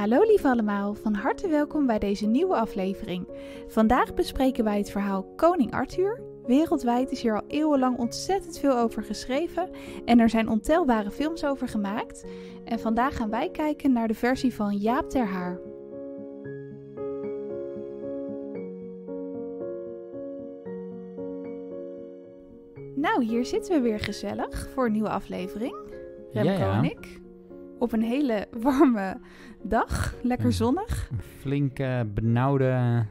Hallo lieve allemaal, van harte welkom bij deze nieuwe aflevering. Vandaag bespreken wij het verhaal Koning Arthur. Wereldwijd is hier al eeuwenlang ontzettend veel over geschreven en er zijn ontelbare films over gemaakt. En vandaag gaan wij kijken naar de versie van Jaap ter Haar. Nou, hier zitten we weer gezellig voor een nieuwe aflevering. Remco ja, en ik op een hele warme dag. Lekker zonnig. flinke, benauwde,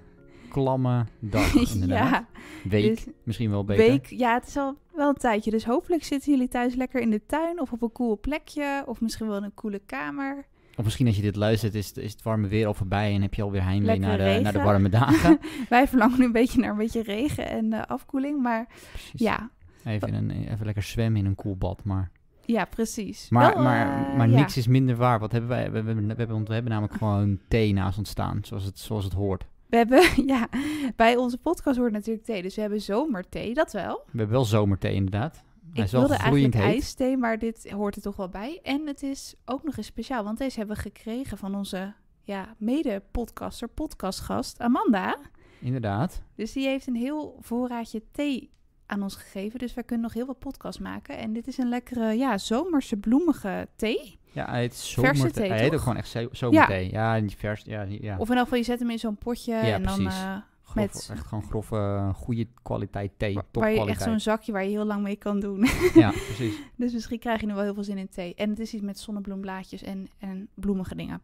klamme dag inderdaad. ja. Week dus misschien wel beter. Week, ja, het is al wel een tijdje. Dus hopelijk zitten jullie thuis lekker in de tuin of op een koel plekje. Of misschien wel in een koele kamer. Of misschien als je dit luistert, is, is het warme weer al voorbij en heb je alweer heimwee naar de, naar de, warme dagen. Wij verlangen een beetje naar een beetje regen en eh, afkoeling, maar ja. Even, een, even lekker zwemmen in een koel bad, maar... Ja, precies. Maar, maar, eh, maar niks is minder waar. Wat hebben wij? We hebben, we hebben, namelijk gewoon thee naast ontstaan, zoals het, zoals het hoort. We hebben, ja, bij onze podcast hoort natuurlijk thee. Dus we hebben zomerthee, dat wel. We hebben wel zomerthee, inderdaad. Hij ik wilde eigenlijk heet. maar dit hoort er toch wel bij. En het is ook nog eens speciaal, want deze hebben we gekregen van onze ja, mede-podcaster, podcastgast Amanda. Inderdaad. Dus die heeft een heel voorraadje thee aan ons gegeven. Dus wij kunnen nog heel veel podcast maken. En dit is een lekkere, ja, zomerse bloemige thee. Ja, hij heet Thee, hij heet ook gewoon echt zomerthee. Ja, ja niet vers. Ja, ja. Of in elk geval, je zet hem in zo'n potje ja, en dan... Eh, met echt gewoon grove, goede kwaliteit thee. Waar, top je echt zo'n zakje waar je heel lang mee kan doen. ja, precies. dus misschien krijg je nu wel heel veel zin in thee. En het is iets met zonnebloemblaadjes en, en bloemige dingen.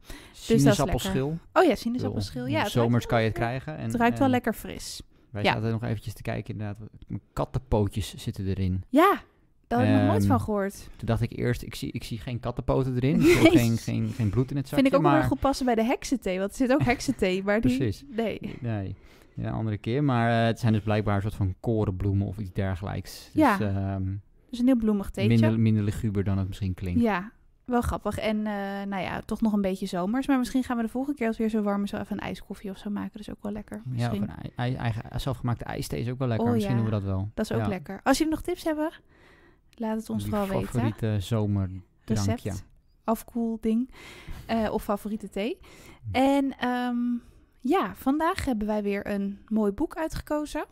Dus dat is Oh ja, sinaasappelschil. Ja, zomers kan je het krijgen. En, het ruikt wel lekker fris. Wij ja. zaten nog eventjes te kijken, inderdaad. Kattenpootjes zitten erin. Ja, daar heb ik nog nooit ehm, van gehoord. Toen dacht ik eerst, ik zie, ik zie geen kattenpoten erin. geen, geen, geen bloed in het zakje. Vind ik ook maar... wel goed passen bij de heksenthee, want er zit ook heksenthee. Maar Precies. Die, nee. Nee, ja, andere keer. Maar eh, het zijn dus blijkbaar een soort van korenbloemen of iets dergelijks. Dus, ja, dus ehm, een heel bloemig theetje. Minder, minder liguber dan het misschien klinkt. Ja, wel grappig. En eh, nou ja, toch nog een beetje zomers. Maar misschien gaan we de volgende keer als weer zo warm is, even een ijskoffie of zo maken. Dat is ook wel lekker. Misschien. Ja, eigen, zelfgemaakte ijsthee is ook wel lekker. Oh, misschien doen we dat wel. Dat is ook lekker. Als jullie nog tips hebben, laat het ons Die vooral favoriete weten. Favoriete zomerdrankje. Afkoelding. Eh, of favoriete thee. Hm. En ehm, ja, vandaag hebben wij weer een mooi boek uitgekozen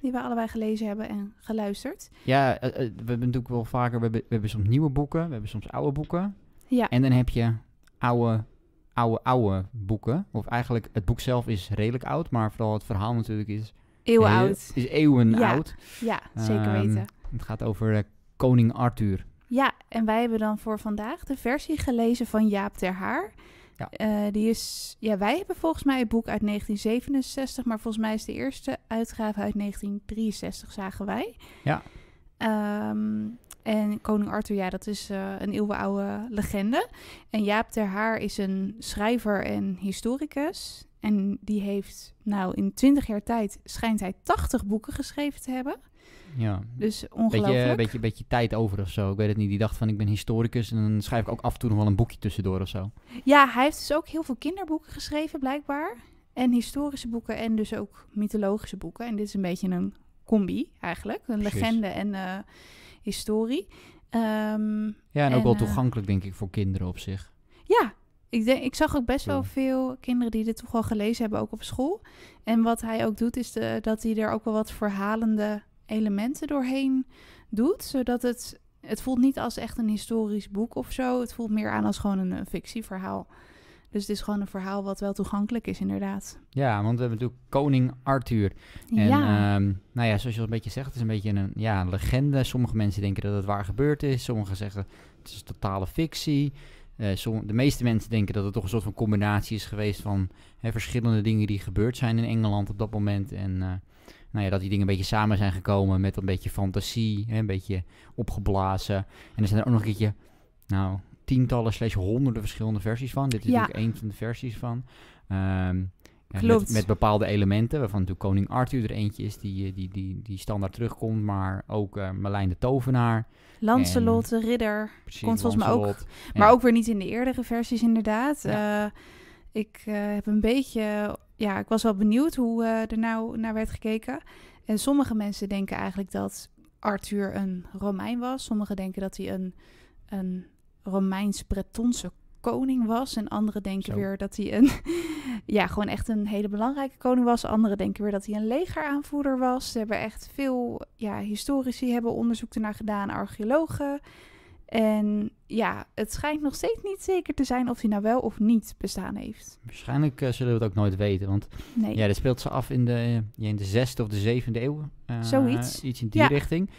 die we allebei gelezen hebben en geluisterd. Ja, eh, eh, we hebben natuurlijk wel vaker, we hebben, we hebben soms nieuwe boeken, we hebben soms oude boeken. Ja. En dan heb je oude, oude, oude boeken. Of eigenlijk, het boek zelf is redelijk oud, maar vooral het verhaal natuurlijk is... Eeuwen oud. Is eeuwen ja. oud. Ja, zeker ehm, weten. het gaat over eh, koning Arthur. Ja, en wij hebben dan voor vandaag de versie gelezen van Jaap ter Haar... Ja. Eh, die is, ja, wij hebben volgens mij een boek uit 1967, maar volgens mij is de eerste uitgave uit 1963, zagen wij. Ja. Ehm, en Koning Arthur, ja, dat is uh, een eeuwenoude legende. En Jaap ter Haar is een schrijver en historicus. En die heeft, nou, in 20 jaar tijd schijnt hij 80 boeken geschreven te hebben. Ja. Dus eh, ongelooflijk. Beetje, beetje, beetje tijd over of zo. Ik weet het niet. Die dacht van ik ben historicus en dan schrijf ik ook af en toe nog wel een boekje tussendoor of zo. Ja, hij heeft dus ook heel veel kinderboeken geschreven blijkbaar. En historische boeken en dus ook mythologische boeken. En dit is een beetje een combi eigenlijk. Een legende en eh, historie. Ehm, ja, en, ook wel eh, toegankelijk denk ik voor kinderen op zich. Ja, ik, denk, ik zag ook best wel veel kinderen die dit toch wel gelezen hebben, ook op school. En wat hij ook doet, is de, dat hij er ook wel wat verhalende elementen doorheen doet. Zodat het, het voelt niet als echt een historisch boek of zo. Het voelt meer aan als gewoon een, fictieverhaal. Dus het is gewoon een verhaal wat wel toegankelijk is, inderdaad. Ja, want we hebben natuurlijk koning Arthur. En ja. Ehm, nou ja, zoals je al een beetje zegt, het is een beetje een ja, legende. Sommige mensen denken dat het waar gebeurd is. Sommigen zeggen het is totale fictie. Uh, de meeste mensen denken dat het toch een soort van combinatie is geweest van hè, verschillende dingen die gebeurd zijn in Engeland op dat moment. En eh, nou ja, dat die dingen een beetje samen zijn gekomen met een beetje fantasie, hè, een beetje opgeblazen. En er zijn er ook nog een keertje, nou, tientallen slash honderden verschillende versies van. Dit is ja. natuurlijk één van de versies van. Um, ja, met, bepaalde elementen, waarvan natuurlijk koning Arthur er eentje is die, eh, die, die, die standaard terugkomt, maar ook uh, de Tovenaar. Lancelot, de ridder, precies, komt volgens mij ook. Maar ook weer niet in de eerdere versies inderdaad. Eh, ik heb een beetje ja, ik was wel benieuwd hoe eh, er nou naar werd gekeken. En sommige mensen denken eigenlijk dat Arthur een Romein was. Sommigen denken dat hij een, een Romeins-Bretonse koning was. En anderen denken weer dat hij een, ja, gewoon echt een hele belangrijke koning was. Anderen denken weer dat hij een legeraanvoerder was. Ze hebben echt veel, ja, historici hebben onderzoek ernaar gedaan, archeologen. En ja, het schijnt nog steeds niet zeker te zijn of hij nou wel of niet bestaan heeft. Waarschijnlijk eh, zullen we het ook nooit weten, want nee. ja, dat speelt ze af in de, in de zesde of de zevende eeuw. Eh, Zoiets. Iets in die richting.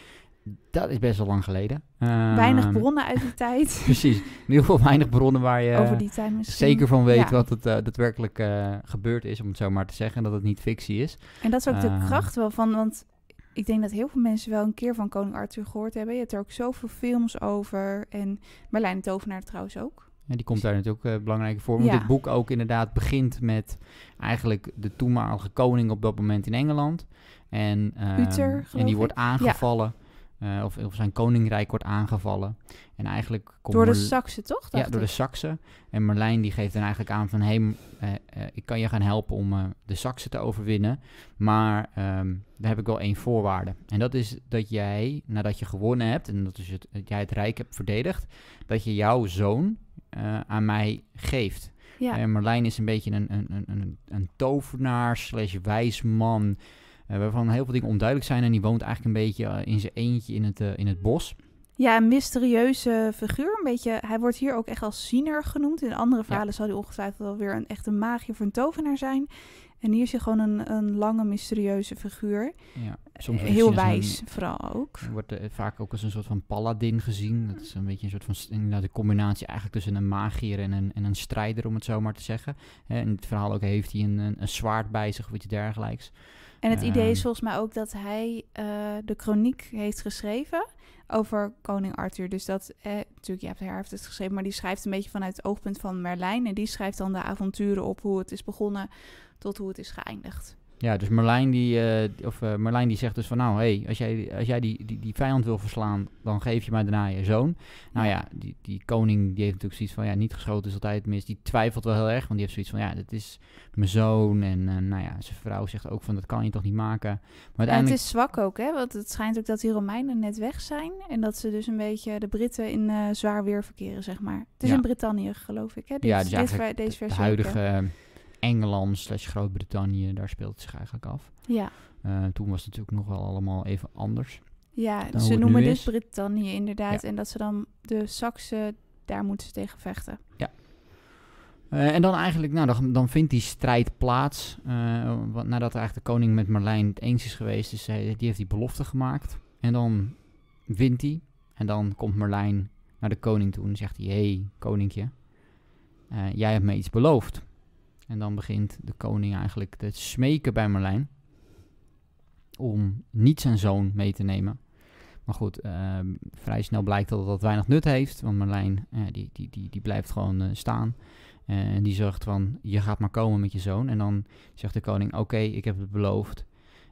Dat is best wel lang geleden. weinig ehm, bronnen uit die tijd. precies. In ieder geval weinig bronnen waar je zeker van weet wat het eh, daadwerkelijk gebeurd is, om het zo maar te zeggen, en dat het niet fictie is. En dat is ook de ehm. kracht wel van, want ik denk dat heel veel mensen wel een keer van Koning Arthur gehoord hebben. Je hebt er ook zoveel films over. En Merlijn Tovenaar trouwens ook. En die komt dus- daar natuurlijk uh, eh, belangrijk voor. Want ja. dit boek ook inderdaad begint met eigenlijk de toenmalige koning op dat moment in Engeland. En, ehm, en die wordt aangevallen. Eh, of, of, zijn koninkrijk wordt aangevallen. En eigenlijk komt door de Saksen, toch? Ja, door de Saksen. En Merlijn die geeft dan eigenlijk aan van... hé, eh, eh, ik kan je gaan helpen om de Saksen te overwinnen. Maar ehm, daar heb ik wel één voorwaarde. En dat is dat jij, nadat je gewonnen hebt... en dat, is het, jij het Rijk hebt verdedigd... dat je jouw zoon aan mij geeft. Ja. En Merlijn is een beetje een, een, een, een tovenaar slash wijsman... man eh, waarvan heel veel dingen onduidelijk zijn. En die woont eigenlijk een beetje eh, in zijn eentje in het, eh, in het bos. Ja, een mysterieuze figuur. Een beetje, hij wordt hier ook echt als ziener genoemd. In andere verhalen ja. zou hij ongetwijfeld wel weer een echte magier of een tovenaar zijn. En hier is hij gewoon een, een lange, mysterieuze figuur. Ja, soms Heel wijs, vooral ook. Wordt vaak ook als een soort van paladin gezien. Dat is een beetje een soort van inderdaad, de combinatie eigenlijk tussen een magier en een, en een strijder, om het zo maar te zeggen. in het verhaal ook heeft hij een, een, een zwaard bij zich of iets dergelijks. En het idee is volgens mij ook dat hij eh, de kroniek heeft geschreven over koning Arthur. Dus dat, eh, natuurlijk, ja, hij heeft het geschreven, maar die schrijft een beetje vanuit het oogpunt van Merlijn. En die schrijft dan de avonturen op hoe het is begonnen tot hoe het is geëindigd. Ja, dus Merlijn die, eh, of, eh, Merlijn die zegt dus van nou, hey, als jij, als jij die, die, die vijand wil verslaan, dan geef je mij daarna je zoon. Nou ja, die, die koning die heeft natuurlijk zoiets van ja, niet geschoten is altijd mis. Die twijfelt wel heel erg, want die heeft zoiets van ja, dat is mijn zoon. En eh, nou ja, zijn vrouw zegt ook van dat kan je toch niet maken. Maar uiteindelijk... het is zwak ook, hè, want het schijnt ook dat die Romeinen net weg zijn. En dat ze dus een beetje de Britten in zwaar weer verkeren, zeg maar. Het is ja. in Brittannië, geloof ik, hè? Dit, ja, dus deze versie. De huidige... Engeland slash Groot-Brittannië, daar speelt het zich eigenlijk af. Ja. Eh, toen was het natuurlijk nog wel allemaal even anders. Ja, ze noemen dit dus Brittannië inderdaad. En dat ze dan de Saksen, daar moeten ze tegen vechten. Ja. Eh, en dan eigenlijk, nou, dan, vindt die strijd plaats. Uh, eh, wat, nadat eigenlijk de koning met Marlijn het eens is geweest. Dus hij, die heeft die belofte gemaakt. En dan wint hij. En dan komt Merlijn naar de koning toe en zegt hij... hey, koninkje, jij hebt me iets beloofd. En dan begint de koning eigenlijk te smeken bij Merlijn om niet zijn zoon mee te nemen. Maar goed, ehm, vrij snel blijkt dat dat weinig nut heeft. Want Merlijn eh, die, die, die, die blijft gewoon eh, staan. Eh, en die zegt van, je gaat maar komen met je zoon. En dan zegt de koning, oké, ik heb het beloofd.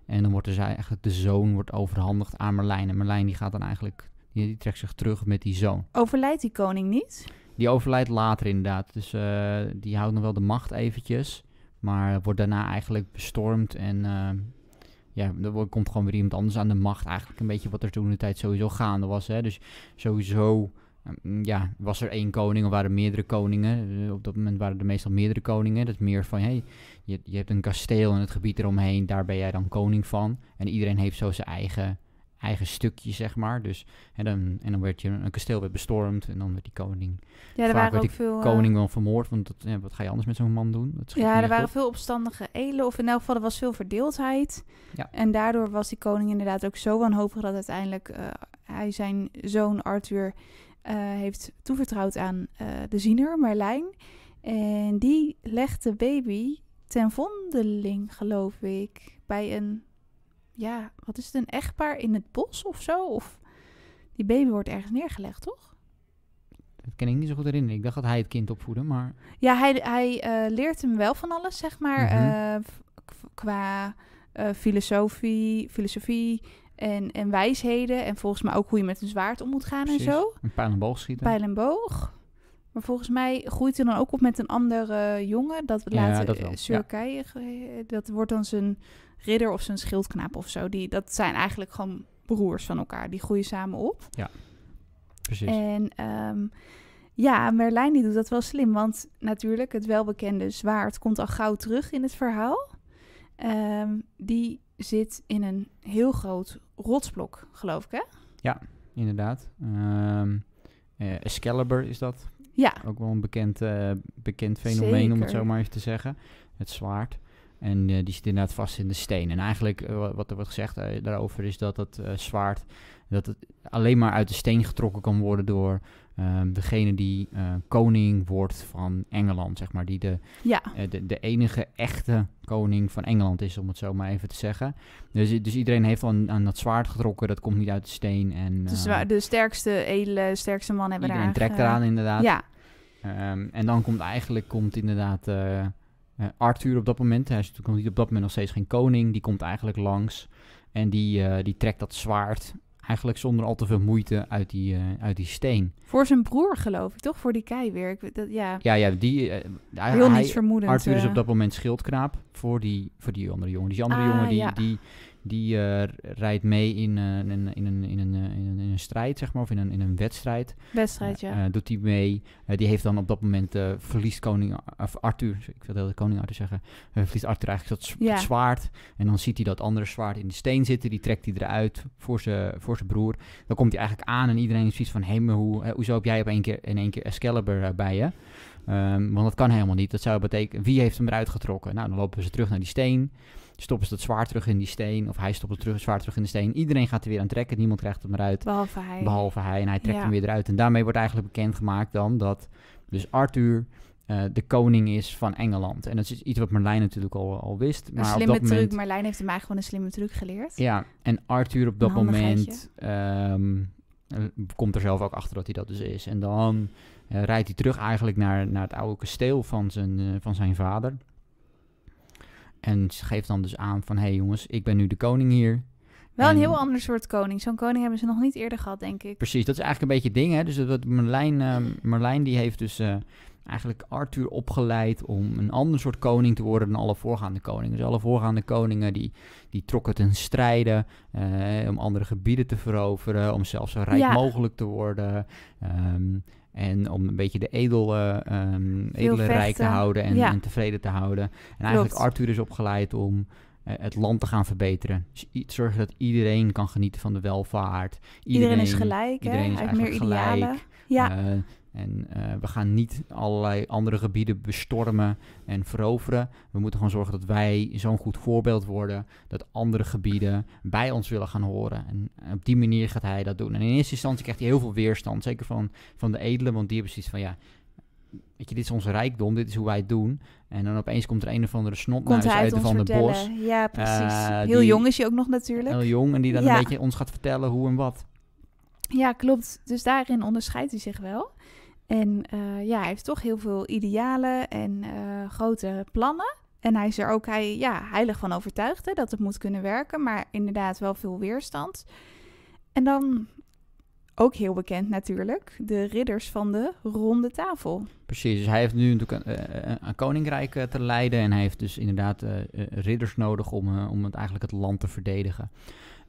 En dan wordt zij eigenlijk de zoon wordt overhandigd aan Merlijn. En Merlijn die gaat dan eigenlijk, die, die trekt zich terug met die zoon. Overlijdt die koning niet? Die overlijdt later inderdaad. Dus eh, die houdt nog wel de macht eventjes. Maar wordt daarna eigenlijk bestormd. En eh, ja, er komt gewoon weer iemand anders aan de macht. Eigenlijk een beetje wat er toen de tijd sowieso gaande was. Hè? Dus sowieso ehm, ja, was er één koning of waren er meerdere koningen. Eh, op dat moment waren er meestal meerdere koningen. Dat is meer van, hé, hey, je, je hebt een kasteel en het gebied eromheen, daar ben jij dan koning van. En iedereen heeft zo zijn eigen eigen stukje, zeg maar. Dus, en, dan, en dan werd je een kasteel werd bestormd en dan werd die koning. Ja, er waren veel. Koning eh, wel vermoord, want dat, wat ga je anders met zo'n man doen? Dat ja, er waren veel opstandige edelen, of in elk geval er was veel verdeeldheid. Ja. En daardoor was die koning inderdaad ook zo wanhopig dat uiteindelijk eh, hij zijn zoon Arthur eh, heeft toevertrouwd aan de ziener Merlijn. En die legde de baby ten vondeling, geloof ik, bij een ja, wat is het, een echtpaar in het bos of zo? Of die baby wordt ergens neergelegd, toch? Dat kan ik niet zo goed herinneren. Ik dacht dat hij het kind opvoedde, maar... Ja, hij, hij eh, leert hem wel van alles, zeg maar, mhm. eh, qua eh, filosofie, filosofie en, en wijsheden. En volgens mij ook hoe je met een zwaard om moet gaan en zo. Een pijl en boog schieten. Pijl en boog. Maar volgens mij groeit hij dan ook op met een andere jongen. Dat we ja, later dat eh, eh, dat wordt dan zijn ridder of zijn schildknaap of zo. Die, dat zijn eigenlijk gewoon broers van elkaar. Die groeien samen op. Ja, precies. En ehm, ja, Merlijn die doet dat wel slim. Want natuurlijk, het welbekende zwaard komt al gauw terug in het verhaal. Ehm, die zit in een heel groot rotsblok, geloof ik, hè? Ja, inderdaad. Um, uh, Excalibur is dat, ja. Ook wel een bekend, eh, bekend fenomeen, om het zo maar even te zeggen. Het zwaard. En eh, die zit inderdaad vast in de steen. En eigenlijk, eh, wat er wordt gezegd daarover, is dat het zwaard dat het alleen maar uit de steen getrokken kan worden door Ehm, degene die eh, koning wordt van Engeland, zeg maar. Die de, ja. Eh, de, de, enige echte koning van Engeland is, om het zo maar even te zeggen. Dus, dus iedereen heeft aan, aan dat zwaard getrokken, dat komt niet uit de steen. En, de, eh, de sterkste, edele, sterkste man hebben iedereen daar. Iedereen trekt eraan, inderdaad. Ja. Ehm, en dan komt eigenlijk komt inderdaad Arthur op dat moment. Hij is natuurlijk op dat moment nog steeds geen koning. Die komt eigenlijk langs en die, die trekt dat zwaard eigenlijk zonder al te veel moeite uit die, eh, uit die steen. Voor zijn broer geloof ik, toch? Voor die kei ja. ja, ja, die... Uh, Heel hij, niets vermoedend. Arthur is eh. op dat moment schildknaap voor die, voor die andere jongen. Dus die andere ah, jongen die, die die eh, rijdt mee in, in, eh, in, een, eh, in, een, in, een, strijd, zeg maar, of in een, in een wedstrijd. Wedstrijd, ja. doet hij mee. die heeft dan op dat moment, verliest koning of Arthur, ik wil de koning Arthur zeggen, verliest Arthur eigenlijk dat zwaard. En dan ziet hij dat andere zwaard in de steen zitten, die trekt hij eruit voor zijn voor broer. Dan komt hij eigenlijk aan en iedereen is zoiets van, hé, maar hoe, hoezo heb jij op één keer, in één keer Excalibur bij je? Ehm, want dat kan helemaal niet. Dat zou betekenen, wie heeft hem eruit getrokken? Nou, dan lopen ze terug naar die steen stoppen ze dat zwaar terug in die steen. Of hij stopt het terug, zwaar terug in de steen. Iedereen gaat er weer aan trekken. Niemand krijgt hem eruit. Behalve hij. Behalve hij. En hij trekt hem weer eruit. En daarmee wordt eigenlijk bekendgemaakt dan dat dus Arthur eh, de koning is van Engeland. En dat is iets wat Merlijn natuurlijk al, al wist. Maar een slimme truc. Moment... heeft hem gewoon een slimme truc geleerd. Ja, en Arthur op dat moment ehm, eh, komt er zelf ook achter dat hij dat dus is. En dan eh, rijdt hij terug eigenlijk naar, naar het oude kasteel van zijn, van zijn vader. En ze geeft dan dus aan van, hé hey jongens, ik ben nu de koning hier. Wel een heel ander soort koning. Zo'n koning hebben ze nog niet eerder gehad, denk ik. Precies, dat is eigenlijk een beetje het ding. Hè? Dus dat Merlijn, uh, ehm, Merlijn die heeft dus eh, eigenlijk Arthur opgeleid om een ander soort koning te worden dan alle voorgaande koningen. Dus alle voorgaande koningen die, die trokken ten strijden eh, om andere gebieden te veroveren, om zelfs zo rijk mogelijk te worden. Um, en om een beetje de edele, eh, ehm, edele rijk te houden en, en, tevreden te houden. En eigenlijk Arthur is opgeleid om eh, het land te gaan verbeteren. zorgen dat iedereen kan genieten van de welvaart. Iedereen, is gelijk, iedereen hè? Is meer Gelijk. Ja. Eh, en eh, we gaan niet allerlei andere gebieden bestormen en veroveren. We moeten gewoon zorgen dat wij zo'n goed voorbeeld worden. Dat andere gebieden bij ons willen gaan horen. En op die manier gaat hij dat doen. En in eerste instantie krijgt hij heel veel weerstand. Zeker van, van de edelen, want die hebben zoiets van ja weet je, dit is ons rijkdom, dit is hoe wij het doen. En dan opeens komt er een of andere snotmuis uit van de bos. Ja, precies. Eh, heel jong is je ook nog natuurlijk. Heel jong en die dan een beetje ons gaat vertellen hoe en wat. Ja, klopt. Dus daarin onderscheidt hij zich wel. En eh, ja, hij heeft toch heel veel idealen en eh, grote plannen. En hij is er ook hij, ja, heilig van overtuigd hè, dat het moet kunnen werken, maar inderdaad wel veel weerstand. En dan ook heel bekend natuurlijk, de ridders van de ronde tafel. Precies, dus hij heeft nu natuurlijk een, eh, eh, een koninkrijk eh, te leiden en hij heeft dus inderdaad ridders nodig om, om het, eigenlijk het land te verdedigen.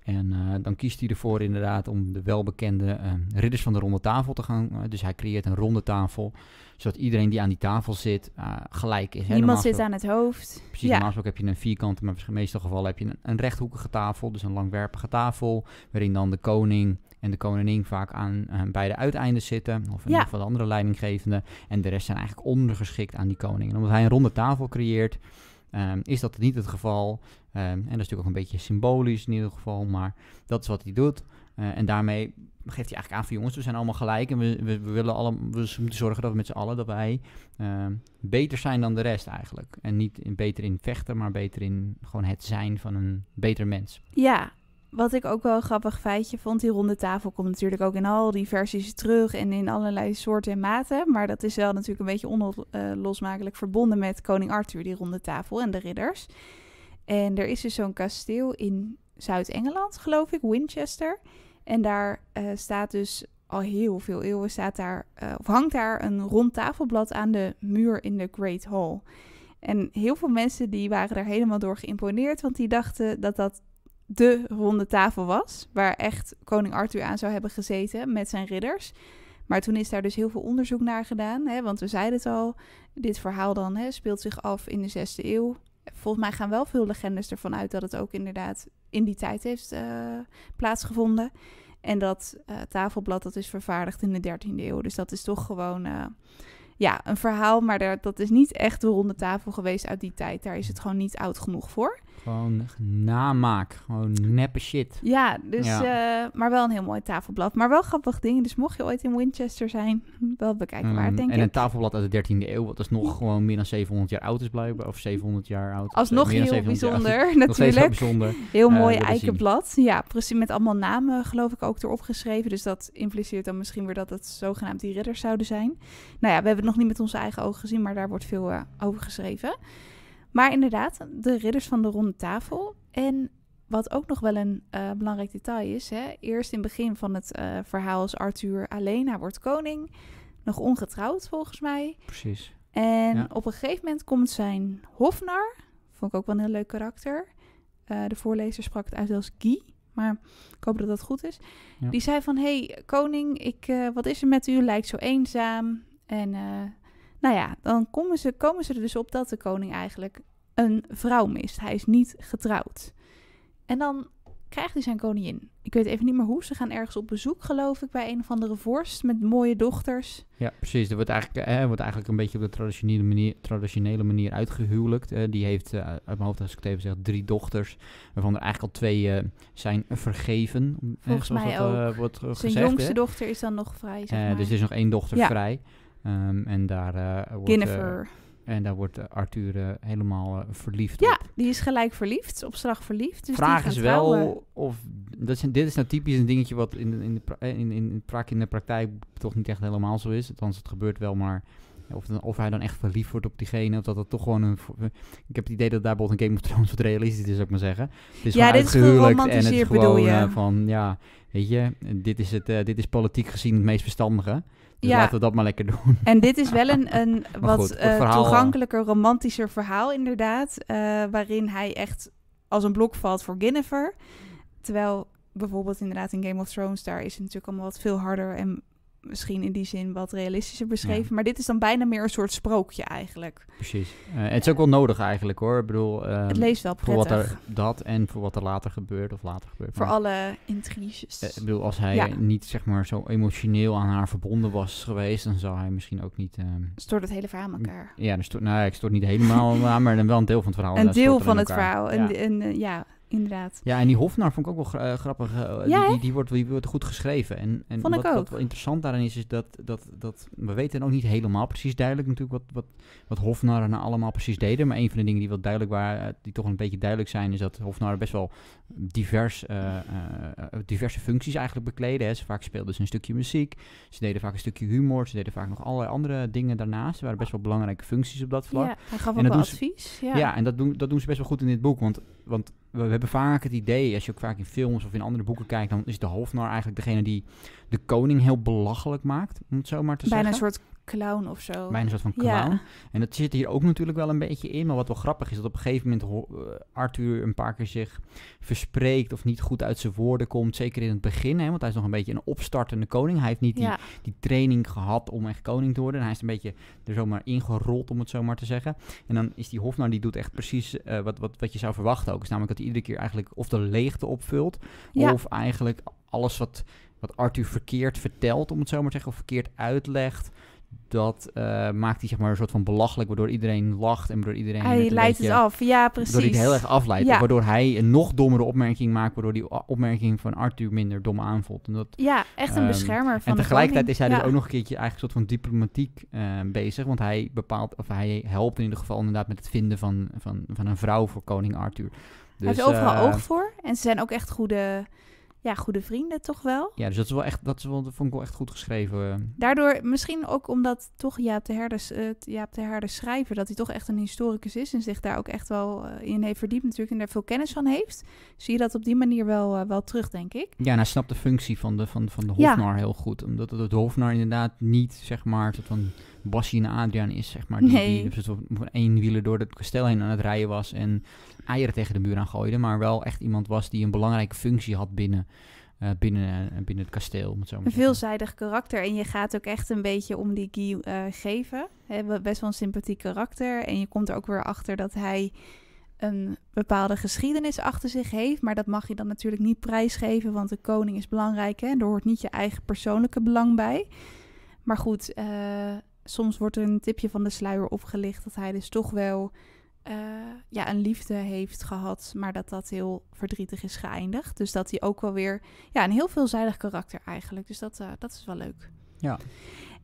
En eh, dan kiest hij ervoor inderdaad om de welbekende eh, ridders van de ronde tafel te gaan. Eh, dus hij creëert een ronde tafel, zodat iedereen die aan die tafel zit gelijk is. Niemand zit aan het hoofd. Precies, ja. normaal heb je een vierkante, maar in meeste gevallen heb je een, een, rechthoekige tafel, dus een langwerpige tafel, waarin dan de koning en de koningin vaak aan beide uiteinden zitten, of in ja. ieder geval de andere leidinggevende. En de rest zijn eigenlijk ondergeschikt aan die koning. En omdat hij een ronde tafel creëert, Ehm, is dat niet het geval? Ehm, en dat is natuurlijk ook een beetje symbolisch in ieder geval, maar dat is wat hij doet. Eh, en daarmee geeft hij eigenlijk aan van jongens, we zijn allemaal gelijk en we, we, willen alle, we moeten zorgen dat we met z'n allen dat wij ehm, beter zijn dan de rest eigenlijk. En niet in, beter in vechten, maar beter in gewoon het zijn van een beter mens. Ja, wat ik ook wel een grappig feitje vond, die ronde tafel komt natuurlijk ook in al die versies terug en in allerlei soorten en maten. Maar dat is wel natuurlijk een beetje onlosmakelijk verbonden met koning Arthur, die ronde tafel en de ridders. En er is dus zo'n kasteel in Zuid-Engeland, geloof ik, Winchester. En daar eh, staat dus al heel veel eeuwen staat daar, eh, of hangt daar een rond tafelblad aan de muur in de Great Hall. En heel veel mensen die waren daar helemaal door geïmponeerd, want die dachten dat dat de ronde tafel was, waar echt koning Arthur aan zou hebben gezeten met zijn ridders. Maar toen is daar dus heel veel onderzoek naar gedaan, hè, want we zeiden het al, dit verhaal dan hè, speelt zich af in de 6e eeuw. Volgens mij gaan wel veel legendes ervan uit dat het ook inderdaad in die tijd heeft eh, plaatsgevonden. En dat eh, tafelblad dat is vervaardigd in de 13e eeuw. Dus dat is toch gewoon eh, ja, een verhaal, maar dat is niet echt de ronde tafel geweest uit die tijd. Daar is het gewoon niet oud genoeg voor. Gewoon namaak, gewoon neppe shit. Ja, dus, eh, maar wel een heel mooi tafelblad. Maar wel grappig ding, dus mocht je ooit in Winchester zijn, wel bekijken waar, ehm, denk en ik. En een tafelblad uit de 13e eeuw, wat is nog gewoon meer dan 700 jaar oud is blijkbaar, of 700 jaar oud. Eh, Alsnog heel, bijzonder, natuurlijk. Heel, bijzonder. heel eh, mooi eikenblad, ja, precies, met allemaal namen geloof ik ook erop geschreven. Dus dat impliceert dan misschien weer dat het zogenaamd die ridders zouden zijn. Nou ja, we hebben het nog niet met onze eigen ogen gezien, maar daar wordt veel over geschreven. Maar inderdaad, de ridders van de ronde tafel. En wat ook nog wel een eh, belangrijk detail is, hè, eerst in het begin van het uh, verhaal is Arthur alleen, hij wordt koning. Nog ongetrouwd volgens mij. Precies. En op een gegeven moment komt zijn hofnar, vond ik ook wel een heel leuk karakter. Eh, de voorlezer sprak het uit als Guy, maar ik hoop dat dat goed is. Die zei van, hey, koning, ik, wat is er met u? Lijkt zo eenzaam. En nou ja, dan komen ze, komen ze er dus op dat de koning eigenlijk een vrouw mist. Hij is niet getrouwd. En dan krijgt hij zijn koningin. Ik weet even niet meer hoe. Ze gaan ergens op bezoek, geloof ik, bij een of andere vorst met mooie dochters. Ja, precies. Er wordt eigenlijk, eh, wordt eigenlijk een beetje op de traditionele manier, traditionele manier uitgehuwelijkt. Eh. die heeft, eh, uit mijn hoofd als ik het even zeg, drie dochters. Waarvan er eigenlijk al twee eh, zijn vergeven. Volgens eh, mij dat, ook. wordt, zijn jongste dochter is dan nog vrij, zeg dus maar. Dus er is nog één dochter vrij. Um, en daar uh, wordt... Eh, en daar wordt eh, Arthur helemaal verliefd ja, die is gelijk verliefd, op slag verliefd. Dus Vraag is wel of... Dat zijn. dit is nou typisch een dingetje wat in in, de in, in, in de praktijk toch niet echt helemaal zo is. Althans, het gebeurt wel, maar... Of, of hij dan echt verliefd wordt op diegene. Of dat dat toch gewoon een. Ik heb het idee dat daar bijvoorbeeld een Game of Thrones wat realistisch is, zou ik maar zeggen. Het is ja, dit is gewoon en het gewoon bedoel, van ja, weet je, dit is, het, dit is politiek gezien het meest verstandige. Dus ja. laten we dat maar lekker doen. En dit is wel een, een wat eh, eh, toegankelijker, romantischer verhaal, inderdaad. Eh, waarin hij echt als een blok valt voor Guinevere. Terwijl bijvoorbeeld inderdaad in Game of Thrones, daar is natuurlijk allemaal wat veel harder en misschien in die zin wat realistischer beschreven. Maar dit is dan bijna meer een soort sprookje eigenlijk. Precies. Uh, het is ook wel nodig eigenlijk hoor. Ik bedoel, ehm, het leest wel prettig. Voor wat er dat en voor wat er later gebeurt of later gebeurt. Voor alle intriges. Eh, ik bedoel, als hij niet zeg maar zo emotioneel aan haar verbonden was geweest, dan zou hij misschien ook niet... Ehm, stoort het hele verhaal aan elkaar. Ja, dus stort, nou, ik stort niet helemaal aan, maar dan wel een deel van het verhaal. Een deel van het verhaal. En, En, eh, ja, inderdaad. Ja, en die Hofnar vond ik ook wel eh, grappig. Eh, die, die, wordt, die wordt goed geschreven. En, en wat, wat, wel interessant daarin is, is dat, dat, dat we weten ook niet helemaal precies duidelijk natuurlijk wat, wat, wat Hofnar nou allemaal precies deden. Maar een van de dingen die wel duidelijk waren, eh, die toch een beetje duidelijk zijn, is dat Hofnar best wel divers, diverse functies eigenlijk bekleden. Ze vaak speelden ze een stukje muziek, ze deden vaak een stukje humor, ze deden vaak nog allerlei andere dingen daarnaast. Ze waren best wel belangrijke functies op dat vlak. Ja, hij gaf en ook advies. ja. ja. en dat doen, dat doen ze best wel goed in dit boek, want want we, hebben vaak het idee, als je ook vaak in films of in andere boeken kijkt, dan is de Hofnar eigenlijk degene die de koning heel belachelijk maakt, om het zo maar te zeggen. Bijna een soort clown of zo. mijn soort van clown. En dat zit hier ook natuurlijk wel een beetje in. Maar wat wel grappig is, dat op een gegeven moment eh, Arthur een paar keer zich verspreekt of niet goed uit zijn woorden komt. Zeker in het begin, hè, want hij is nog een beetje een opstartende koning. Hij heeft niet die, die, training gehad om echt koning te worden. En hij is een beetje er zomaar ingerold, om het zo maar te zeggen. En dan is die Hofnar, die doet echt precies eh, wat, wat, wat je zou verwachten ook. Is namelijk dat hij iedere keer eigenlijk of de leegte opvult, of eigenlijk alles wat wat Arthur verkeerd vertelt, om het zo maar te zeggen, of verkeerd uitlegt dat eh, maakt hij zeg maar een soort van belachelijk, waardoor iedereen lacht en waardoor iedereen... Hij leidt het af, ja precies. Waardoor hij heel erg afleidt, ja. waardoor hij een nog dommere opmerking maakt, waardoor die opmerking van Arthur minder dom aanvoelt. En dat, ja, echt een ehm, beschermer van En tegelijkertijd is hij dus ook nog een keertje eigenlijk een soort van diplomatiek eh, bezig, want hij bepaalt, of hij helpt in ieder geval inderdaad met het vinden van, van, van een vrouw voor koning Arthur. Dus, hij heeft dus, overal eh, oog voor en ze zijn ook echt goede ja, goede vrienden toch wel. Ja, dus dat is wel echt, dat, is wel, dat vond ik wel echt goed geschreven. Eh. Daardoor, misschien ook omdat toch Jaap de Herders, uh, Jaap de Herders schrijver, dat hij toch echt een historicus is en zich daar ook echt wel eh, in heeft verdiept natuurlijk en daar veel kennis van heeft, zie je dat op die manier wel, wel terug, denk ik. Ja, en hij snapt de functie van de, van, van de Hofnar heel goed, omdat het Hofnar inderdaad niet, zeg maar, dat van Bassie en Adriaan is, zeg maar, die, nee. die op één wieler door het kasteel heen aan het rijden was en eieren tegen de muur aan gooide, maar wel echt iemand was die een belangrijke functie had binnen, eh, binnen, eh, binnen het kasteel. zo een veelzijdig karakter en je gaat ook echt een beetje om die Guy eh, geven. best wel een sympathiek karakter en je komt er ook weer achter dat hij een bepaalde geschiedenis achter zich heeft. Maar dat mag je dan natuurlijk niet prijsgeven, want de koning is belangrijk hè, en er hoort niet je eigen persoonlijke belang bij. Maar goed, soms wordt er een tipje van de sluier opgelicht dat hij dus toch wel uh, ja, een liefde heeft gehad, maar dat dat heel verdrietig is geëindigd. Dus dat hij ook wel weer ja, een heel veelzijdig karakter eigenlijk. Dus dat, eh, dat is wel leuk. Ja.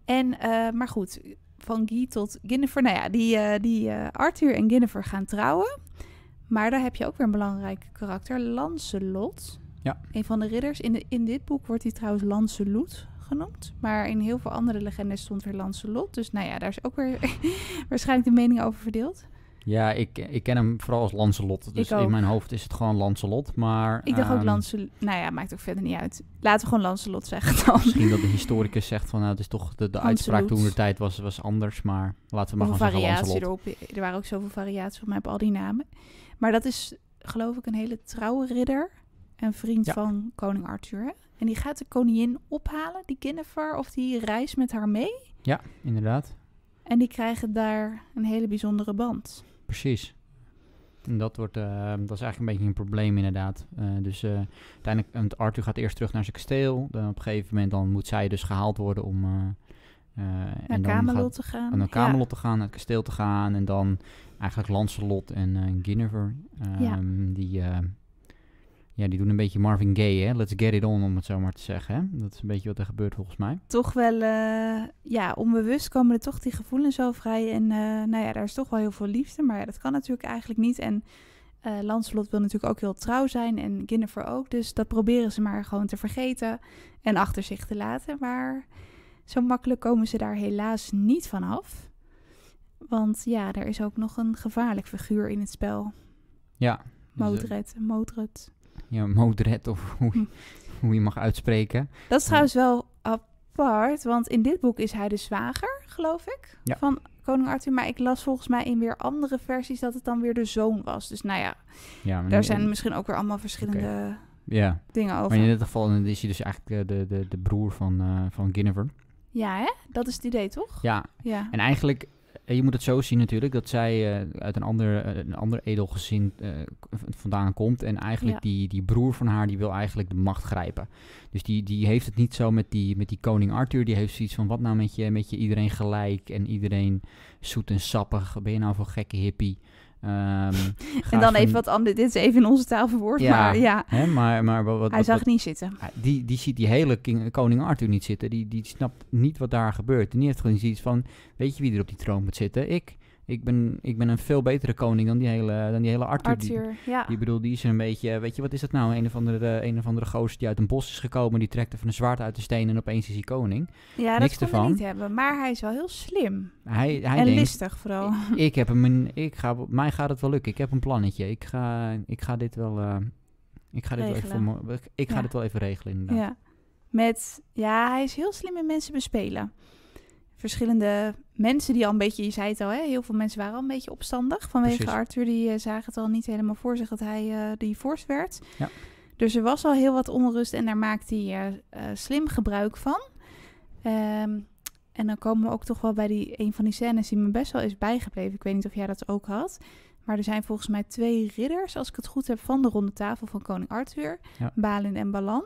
En, eh, maar goed, van Guy tot Guinevere. Nou ja, die, die Arthur en Guinevere gaan trouwen. Maar daar heb je ook weer een belangrijk karakter, Lancelot. Ja. Een van de ridders. In, de, in dit boek wordt hij trouwens Lancelot genoemd. Maar in heel veel andere legendes stond weer Lancelot. Dus nou ja, daar is ook weer waarschijnlijk de mening over verdeeld. Ja, ik, ik ken hem vooral als Lancelot. Dus in mijn hoofd is het gewoon Lancelot. Maar, ik dacht ook ehm, Lancelot. Nou ja, maakt ook verder niet uit. Laten we gewoon Lancelot zeggen dan. Misschien dat de historicus zegt van nou, het is toch de, de uitspraak toen de tijd was, was anders. Maar laten we maar gewoon zeggen Lancelot. Er waren ook zoveel variaties op mij op al die namen. Maar dat is geloof ik een hele trouwe ridder. Een vriend van koning Arthur. Hè? En die gaat de koningin ophalen, die Guinevere, of die reist met haar mee. Ja, inderdaad. En die krijgen daar een hele bijzondere band precies. En dat, wordt, eh, dat is eigenlijk een beetje een probleem inderdaad. Eh, dus eh, uiteindelijk, want Arthur gaat eerst terug naar zijn kasteel. Dan op een gegeven moment dan moet zij dus gehaald worden om... naar en dan Camelot te gaan. En dan Camelot te gaan, naar het kasteel te gaan. En dan eigenlijk Lancelot en Guinevere. ja. Ehm, die ja, die doen een beetje Marvin Gaye, hè? Let's get it on, om het zo maar te zeggen. Hè? Dat is een beetje wat er gebeurt volgens mij. Toch wel, eh, ja, onbewust komen er toch die gevoelens zo vrij. En eh, nou ja, daar is toch wel heel veel liefde, maar ja, dat kan natuurlijk eigenlijk niet. En uh, eh, Lancelot wil natuurlijk ook heel trouw zijn en Guinevere ook. Dus dat proberen ze maar gewoon te vergeten en achter zich te laten. Maar zo makkelijk komen ze daar helaas niet van af. Want ja, er is ook nog een gevaarlijk figuur in het spel. Ja. Dus, Modred, ja, modret of hoe, hm. hoe je mag uitspreken. Dat is eh. trouwens wel apart, want in dit boek is hij de zwager, geloof ik, van koning Arthur. Maar ik las volgens mij in weer andere versies dat het dan weer de zoon was. Dus nou ja, ja daar zijn misschien ook weer allemaal verschillende ja. dingen over. Maar in dit geval is hij dus eigenlijk eh, de, de, de broer van, uh, van Guinevere. Ja, hè? Dat is het idee, toch? Ja. ja. En eigenlijk je moet het zo zien natuurlijk, dat zij eh, uit een ander, eh, een ander edelgezin uh, vandaan komt. En eigenlijk die, die broer van haar, die wil eigenlijk de macht grijpen. Dus die, die heeft het niet zo met die, met die koning Arthur. Die heeft zoiets van, wat nou met je, met je iedereen gelijk en iedereen zoet en sappig. Ben je nou voor gekke hippie? Ehm, en dan even wat anders. Dit is even in onze taal verwoord, ja, maar ja. Hè, maar, maar wat, hij zag het niet zitten. Die, die ziet die hele koning Arthur niet zitten. Die, die snapt niet wat daar gebeurt. En die heeft gewoon zoiets van... Weet je wie er op die troon moet zitten? Ik ik ben, ik ben een veel betere koning dan die hele, dan die hele Arthur. Arthur die, ja. bedoel, die is een beetje, weet je, wat is dat nou? Een of andere, eh, een of andere gozer die uit een bos is gekomen, die trekt even een zwaard uit de steen en opeens is hij koning. Ja, Niks dat kan hij niet hebben, maar hij is wel heel slim. Hij, hij en listig vooral. Ik, heb hem, ik ga, mij gaat het wel lukken, ik heb een plannetje. Ik ga, ik ga dit wel, eh, ik ga dit wel even, ik ga dit wel even regelen inderdaad. Ja. Met, ja, hij is heel slim in mensen bespelen verschillende mensen die al een beetje, je zei het al, hè, heel veel mensen waren al een beetje opstandig vanwege Arthur. Die eh, zagen het al niet helemaal voor zich dat hij uh, eh, die vorst werd. Ja. Dus er was al heel wat onrust en daar maakt hij eh, slim gebruik van. Ehm, en dan komen we ook toch wel bij die, een van die scènes die me best wel is bijgebleven. Ik weet niet of jij dat ook had. Maar er zijn volgens mij twee ridders, als ik het goed heb, van de ronde tafel van koning Arthur. Ja. Balin en Balan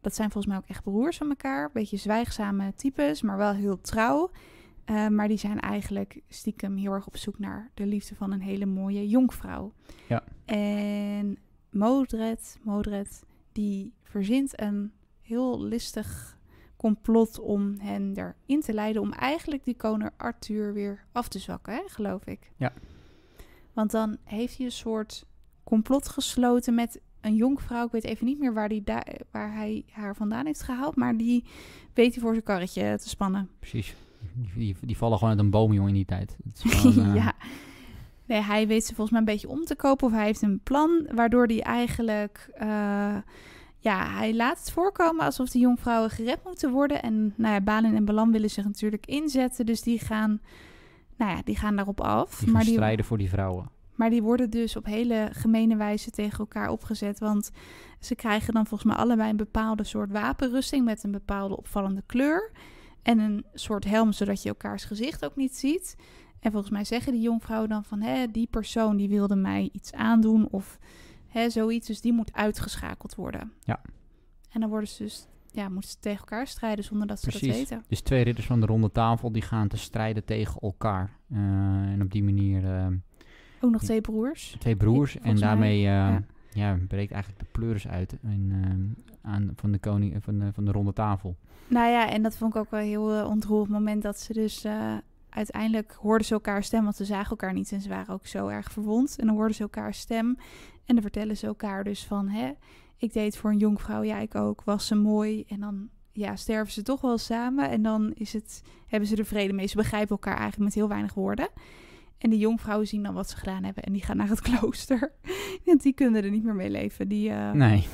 dat zijn volgens mij ook echt broers van elkaar. Beetje zwijgzame types, maar wel heel trouw. Eh, maar die zijn eigenlijk stiekem heel erg op zoek naar de liefde van een hele mooie jonkvrouw. Ja. En Modred, Modred die verzint een heel listig complot om hen erin te leiden... om eigenlijk die koning Arthur weer af te zwakken, geloof ik. Ja. Want dan heeft hij een soort complot gesloten met een jonkvrouw, ik weet even niet meer waar, die waar hij haar vandaan heeft gehaald, maar die weet hij voor zijn karretje te spannen. Precies. Die, die vallen gewoon uit een boom, jongen, in die tijd. ja. Eh, nee, hij weet ze volgens mij een beetje om te kopen of hij heeft een plan waardoor hij eigenlijk... Eh, ja, hij laat het voorkomen alsof de jonkvrouwen gered moeten worden. En nou ja, Balin en Balan willen zich natuurlijk inzetten, dus die gaan, nou ja, die gaan daarop af. maar die strijden voor die vrouwen. Maar die worden dus op hele gemene wijze tegen elkaar opgezet. Want ze krijgen dan volgens mij allebei een bepaalde soort wapenrusting met een bepaalde opvallende kleur. En een soort helm, zodat je elkaars gezicht ook niet ziet. En volgens mij zeggen die jongvrouwen dan van, hè, die persoon die wilde mij iets aandoen of hè, zoiets. Dus die moet uitgeschakeld worden. Ja. En dan worden ze dus, ja, moeten ze tegen elkaar strijden zonder dat ze dat weten. Dus twee ridders van de ronde tafel, die gaan te strijden tegen elkaar. Eh, en op die manier... Eh, ook nog twee broers. Twee broers. en daarmee eh, ja. ja. breekt eigenlijk de pleuris uit eh, aan, van, de koning, van, de, van de ronde tafel. Nou ja, en dat vond ik ook wel heel eh, ontroerend moment dat ze dus uiteindelijk hoorden ze elkaar stem, want ze zagen elkaar niet en ze waren ook zo erg verwond. En dan hoorden ze elkaar stem en dan vertellen ze elkaar dus van, hè, ik deed voor een jonkvrouw, ja, ik ook, was ze mooi. En dan, ja, sterven ze toch wel samen en dan is het, hebben ze er vrede mee. Ze begrijpen elkaar eigenlijk met heel weinig woorden. En die jongvrouwen zien dan wat ze gedaan hebben en die gaan naar het klooster. Want die kunnen er niet meer mee leven. Die, uh, nee.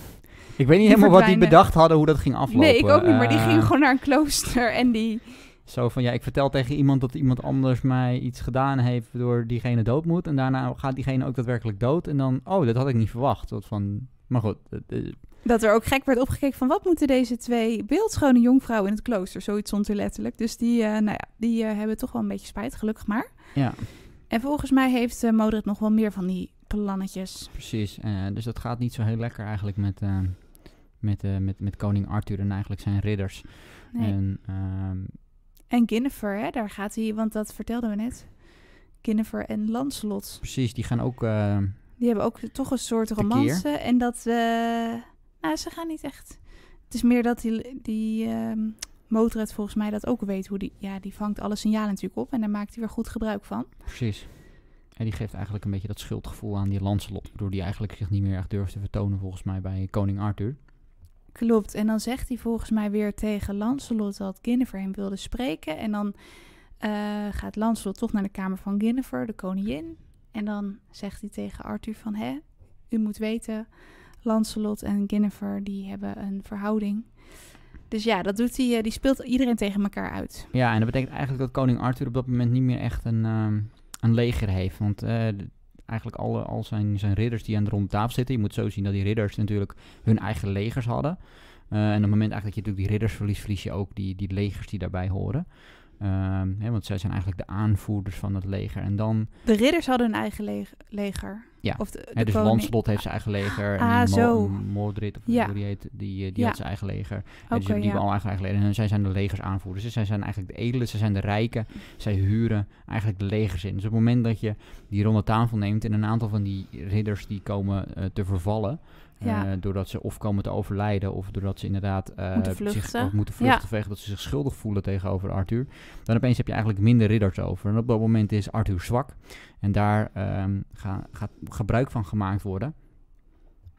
Ik weet niet helemaal wat die bedacht hadden hoe dat ging aflopen. Nee, ik ook niet, maar die eh, gingen gewoon naar een klooster en die... Zo van, ja, ik vertel tegen iemand dat iemand anders mij iets gedaan heeft door diegene dood moet. En daarna gaat diegene ook daadwerkelijk dood. En dan, oh, dat had ik niet verwacht. Dat van, maar goed. Eh, dat er ook gek werd opgekeken van wat moeten deze twee beeldschone jongvrouwen in het klooster. Zoiets stond er letterlijk. Dus die, nou ja, die hebben toch wel een beetje spijt, gelukkig maar. Ja. En volgens mij heeft uh, eh, Modric nog wel meer van die plannetjes. Precies, eh, dus dat gaat niet zo heel lekker eigenlijk met, eh, met, met, met koning Arthur en eigenlijk zijn ridders. Nee. En, ehm, en Guinevere, hè, daar gaat hij, want dat vertelden we net. Guinevere en Lancelot. Precies, die gaan ook... die hebben ook toch een soort romance. En dat... nou, ze gaan niet echt... Het is meer dat die... die ehm, motorhead volgens mij dat ook weet. Hoe die, ja, die vangt alle signalen natuurlijk op en daar maakt hij weer goed gebruik van. Precies. En die geeft eigenlijk een beetje dat schuldgevoel aan die Lancelot. Waardoor die eigenlijk zich niet meer echt durft te vertonen volgens mij bij koning Arthur. Klopt. En dan zegt hij volgens mij weer tegen Lancelot dat Guinevere hem wilde spreken. En dan eh, gaat Lancelot toch naar de kamer van Guinevere, de koningin. En dan zegt hij tegen Arthur van... Hé, u moet weten, Lancelot en Guinevere die hebben een verhouding. Dus ja, dat doet hij. Eh, die speelt iedereen tegen elkaar uit. Ja, en dat betekent eigenlijk dat koning Arthur op dat moment niet meer echt een, ehm, een leger heeft. Want eh, eigenlijk alle, al zijn, zijn ridders die aan de ronde tafel zitten. Je moet zo zien dat die ridders natuurlijk hun eigen legers hadden. Eh, en op het moment eigenlijk dat je natuurlijk die ridders verliest, verlies je ook die, die legers die daarbij horen. Ehm, hè, want zij zijn eigenlijk de aanvoerders van het leger. En dan... De ridders hadden hun eigen leger. Ja. Of de, dus heeft zijn eigen ah, leger. Ah, en Mordred, of ja. hoe die heet, die, eh, die had zijn eigen leger. dus die hebben al eigen, eigen leger. En zij zijn de legers Dus zij zijn eigenlijk de edelen, zij zijn de rijken. Zij huren eigenlijk de legers in. Dus op het moment dat je die ronde tafel neemt en een aantal van die ridders die komen eh, te vervallen... Eh, doordat ze of komen te overlijden of doordat ze inderdaad uh, moeten vluchten, zich, moeten vluchten ja. dat ze zich schuldig voelen tegenover Arthur. Dan opeens heb je eigenlijk minder ridders over. En op dat moment is Arthur zwak. En daar ehm, gaat, gebruik van gemaakt worden.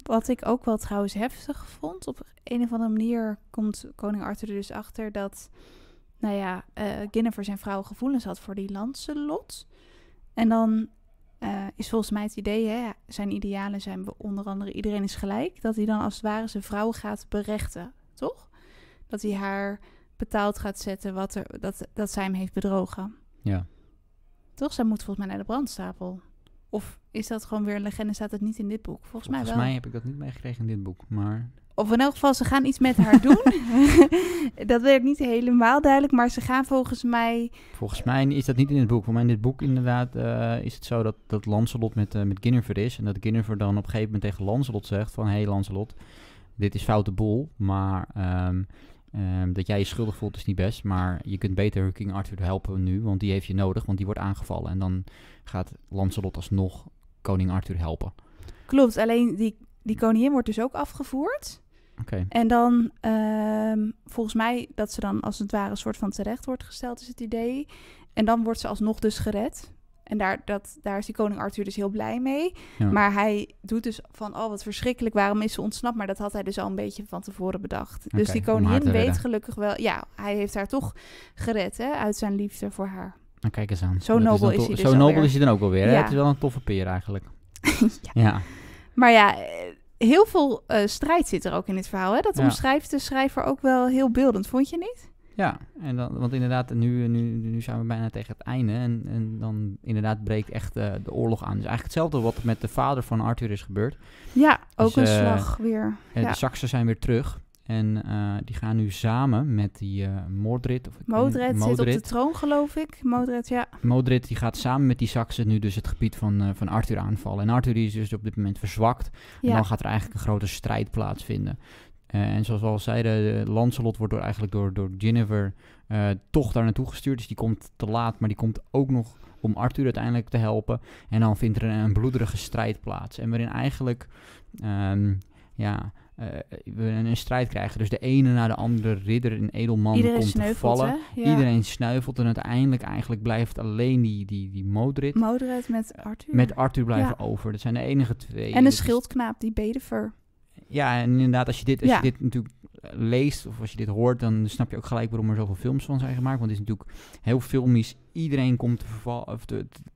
Wat ik ook wel trouwens heftig vond, op een of andere manier komt koning Arthur er dus achter dat, nou ja, uh, Guinevere zijn vrouw gevoelens had voor die Lancelot. En dan eh, is volgens mij het idee, hè, zijn idealen zijn onder andere iedereen is gelijk, dat hij dan als het ware zijn vrouw gaat berechten, toch? Dat hij haar betaald gaat zetten wat er, dat, dat zij hem heeft bedrogen. Ja. Toch, zij moet volgens mij naar de brandstapel. Of is dat gewoon weer een legende? Staat het niet in dit boek? Volgens, mij wel. Volgens mij heb ik dat niet meegekregen in dit boek. Maar of in elk geval, ze gaan iets met haar doen. dat weet niet helemaal duidelijk, maar ze gaan volgens mij... Volgens mij is dat niet in het boek. Volgens mij in dit boek inderdaad eh, is het zo dat, dat Lancelot met, uh, met Guinevere is. En dat Guinevere dan op een gegeven moment tegen Lancelot zegt van... Hé hey Lancelot, dit is foute boel, maar ehm, Ehm, dat jij je schuldig voelt is niet best, maar je kunt beter King Arthur helpen nu, want die heeft je nodig, want die wordt aangevallen. En dan gaat Lancelot alsnog koning Arthur helpen. Klopt, alleen die, die koningin wordt dus ook afgevoerd. Oké. En dan, ehm, volgens mij, dat ze dan als het ware een soort van terecht wordt gesteld, is het idee. En dan wordt ze alsnog dus gered. En daar, dat, daar is die koning Arthur dus heel blij mee. Maar hij doet dus van, oh wat verschrikkelijk, waarom is ze ontsnapt? Maar dat had hij dus al een beetje van tevoren bedacht. dus die koningin weet gelukkig wel, ja, hij heeft haar toch gered hè, uit zijn liefde voor haar. Nou, kijk eens aan. Zo nobel is, hij dus Zo nobel is hij dan ook alweer. Hè? Het is wel een toffe peer eigenlijk. ja. Maar ja, heel veel eh, strijd zit er ook in dit verhaal. Hè? Dat omschrijft de schrijver ook wel heel beeldend, vond je niet? Ja, en dan, want inderdaad, nu, nu, nu zijn we bijna tegen het einde. En, en dan inderdaad breekt echt eh, de oorlog aan. Dus eigenlijk hetzelfde wat met de vader van Arthur is gebeurd. Ja, ook dus, een eh, slag weer. Eh, ja. De Saxen zijn weer terug. En die gaan nu samen met die Mordred. Of, Modred, zit op de troon, geloof ik. Modred, ja. Modred die gaat samen met die Saxen nu dus het gebied van, van Arthur aanvallen. En Arthur is dus op dit moment verzwakt. Ja. En dan gaat er eigenlijk een grote strijd plaatsvinden. Eh, en zoals we al zeiden, Lancelot wordt eigenlijk door, door Jennifer eh, toch daar naartoe gestuurd. Dus die komt te laat, maar die komt ook nog om Arthur uiteindelijk te helpen. En dan vindt er een, bloederige strijd plaats. En waarin eigenlijk ehm, ja, eh, we een strijd krijgen. Dus de ene na de andere ridder en edelman komt te vallen. Iedereen snuivelt en uiteindelijk eigenlijk blijft alleen die, die, die Modrit. Modrit met Arthur. Met Arthur blijven over. Dat zijn de enige twee. En een schildknaap, die Bedever. Ja, en inderdaad, als je dit, als je dit natuurlijk eh, leest of als je dit hoort, dan snap je ook gelijk waarom er zoveel films van zijn gemaakt. Want het is natuurlijk heel filmisch. Iedereen komt te, of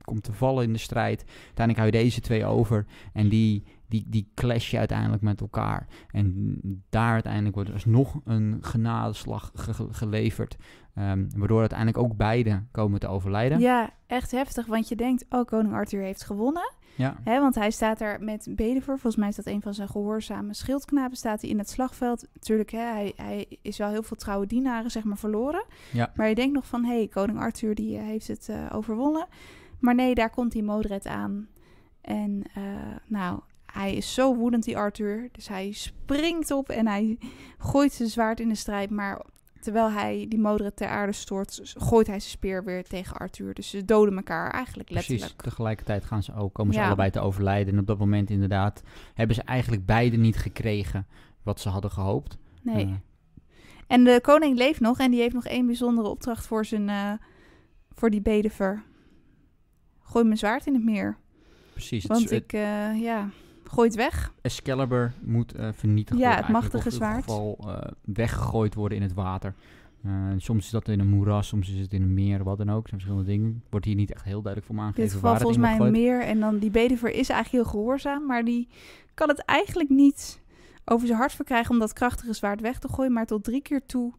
komt te vallen in de strijd. Uiteindelijk hou je deze twee over. En die, die, die clash je uiteindelijk met elkaar. En daar uiteindelijk wordt er nog een genadeslag geleverd. Ehm, waardoor uiteindelijk ook beide komen te overlijden. Ja, echt heftig. Want je denkt, oh, koning Arthur heeft gewonnen. Ja. want hij staat er met Bedever. Volgens mij is dat een van zijn gehoorzame schildknapen. Staat hij in het slagveld. Natuurlijk, hè, hij, hij is wel heel veel trouwe dienaren zeg maar, verloren. Ja. Maar je denkt nog van, hé, hey, koning Arthur die eh, heeft het eh, overwonnen. Maar nee, daar komt die Modred aan. En eh, nou, hij is zo woedend, die Arthur. Dus hij springt op en hij gooit zijn zwaard in de strijd. Maar terwijl hij die moderen ter aarde stoort, gooit hij zijn speer weer tegen Arthur. Dus ze doden elkaar eigenlijk letterlijk. Precies, tegelijkertijd gaan ze ook, komen ze allebei te overlijden. En op dat moment inderdaad hebben ze eigenlijk beide niet gekregen wat ze hadden gehoopt. Nee. Eh. En de koning leeft nog en die heeft nog één bijzondere opdracht voor, zijn, eh, voor die bedever. Gooi mijn zwaard in het meer. Precies. Want ik, eh, ja gooi het weg. Excalibur moet uh, vernietigd ja, worden. Ja, het machtige zwaard. In eh, weggegooid worden in het water. Eh, soms is dat in een moeras, soms is het in een meer, wat dan ook. Er zijn verschillende dingen. Wordt hier niet echt heel duidelijk voor me aangegeven. In dit geval volgens mij een meer. En dan die Bedever is eigenlijk heel gehoorzaam, maar die kan het eigenlijk niet over zijn hart verkrijgen om dat krachtige zwaard weg te gooien. Maar tot drie keer toe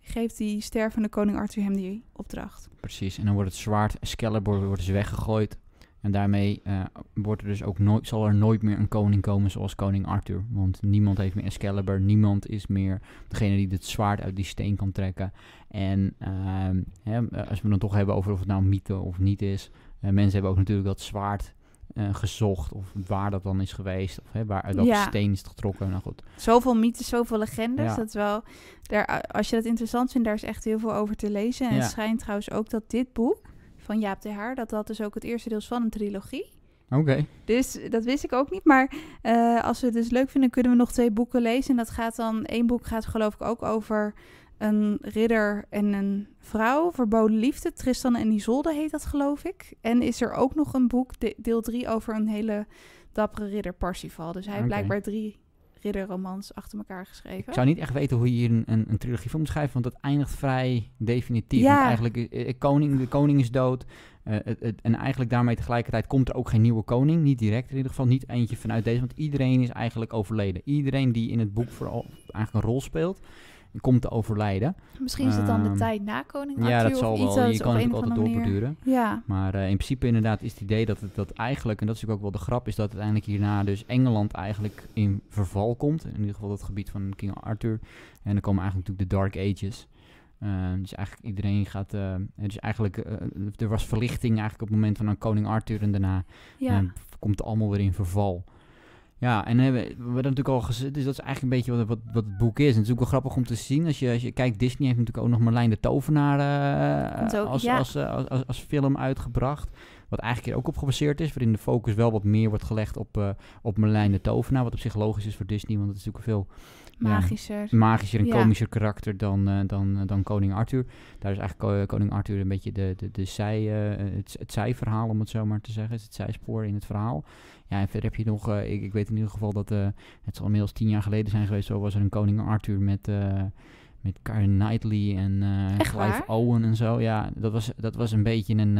geeft die stervende koning Arthur hem die opdracht. Precies, en dan wordt het zwaard Excalibur wordt dus weggegooid en daarmee eh, wordt er dus ook nooit, zal er nooit meer een koning komen zoals koning Arthur. Want niemand heeft meer Excalibur. Niemand is meer degene die het zwaard uit die steen kan trekken. En ehm, hè, eh, als we dan toch hebben over of het nou mythe of niet is. Uh, mensen hebben ook natuurlijk dat zwaard gezocht. Of waar dat dan is geweest. Of hè, waar uit welke steen is getrokken. Nou goed. Zoveel mythes, zoveel legendes. Dat wel, daar, als je dat interessant vindt, daar is echt heel veel over te lezen. En het schijnt trouwens ook dat dit boek van Jaap de Haar. Dat dat dus ook het eerste deel is van een trilogie. Oké. Dus dat wist ik ook niet. Maar eh, als we het dus leuk vinden, kunnen we nog twee boeken lezen. En dat gaat dan, één boek gaat geloof ik ook over een ridder en een vrouw, verboden liefde. Tristan en Isolde heet dat geloof ik. En is er ook nog een boek, deel 3, over een hele dappere ridder Parsifal. Dus hij heeft blijkbaar drie romans achter elkaar geschreven. Ik zou niet echt weten hoe je hier een, een, een trilogie van moet schrijven, want dat eindigt vrij definitief. Ja. eigenlijk, eh, eh, koning, de koning is dood. Eh, het, het, en eigenlijk daarmee tegelijkertijd komt er ook geen nieuwe koning. Niet direct in ieder geval, niet eentje vanuit deze. Want iedereen is eigenlijk overleden. Iedereen die in het boek vooral eigenlijk een rol speelt, komt te overlijden. Misschien is het dan de ehm, tijd na koning Arthur. Ja, dat zal wel. Je kan het ook altijd doorbeduren. Ja. Maar eh, in principe inderdaad is het idee dat het dat eigenlijk, en dat is natuurlijk ook wel de grap, is dat uiteindelijk hierna dus Engeland eigenlijk in verval komt. In ieder geval dat gebied van King Arthur. En dan komen eigenlijk natuurlijk de Dark Ages. Ehm, dus eigenlijk iedereen gaat. dus eigenlijk, eh, er was verlichting eigenlijk op het moment van een koning Arthur en daarna ja. Ehm, komt het allemaal weer in verval. Ja, en hebben eh, we hebben natuurlijk al gezet, dus dat is eigenlijk een beetje wat, wat, wat het boek is. En het is ook wel grappig om te zien. Als je, als je kijkt, Disney heeft natuurlijk ook nog Merlijn de Tovenaar eh, als, eh, als, als, als, film uitgebracht. Wat eigenlijk ook op gebaseerd is, waarin de focus wel wat meer wordt gelegd op, uh, op Merlijn de Tovenaar. Wat op zich logisch is voor Disney, want het is natuurlijk veel magischer. magischer en komischer karakter dan, eh, dan, eh, dan koning Arthur. Daar is eigenlijk eh, koning Arthur een beetje de, de, de zij, het, het zijverhaal, om het zo maar te zeggen. Is het zijspoor in het verhaal. Ja, en verder heb je nog, ik, ik weet in ieder geval dat, het zal inmiddels tien jaar geleden zijn geweest, zo was er een koning Arthur met met Karen Knightley en uh, Clive Owen en zo. Ja, dat was, dat was een beetje een,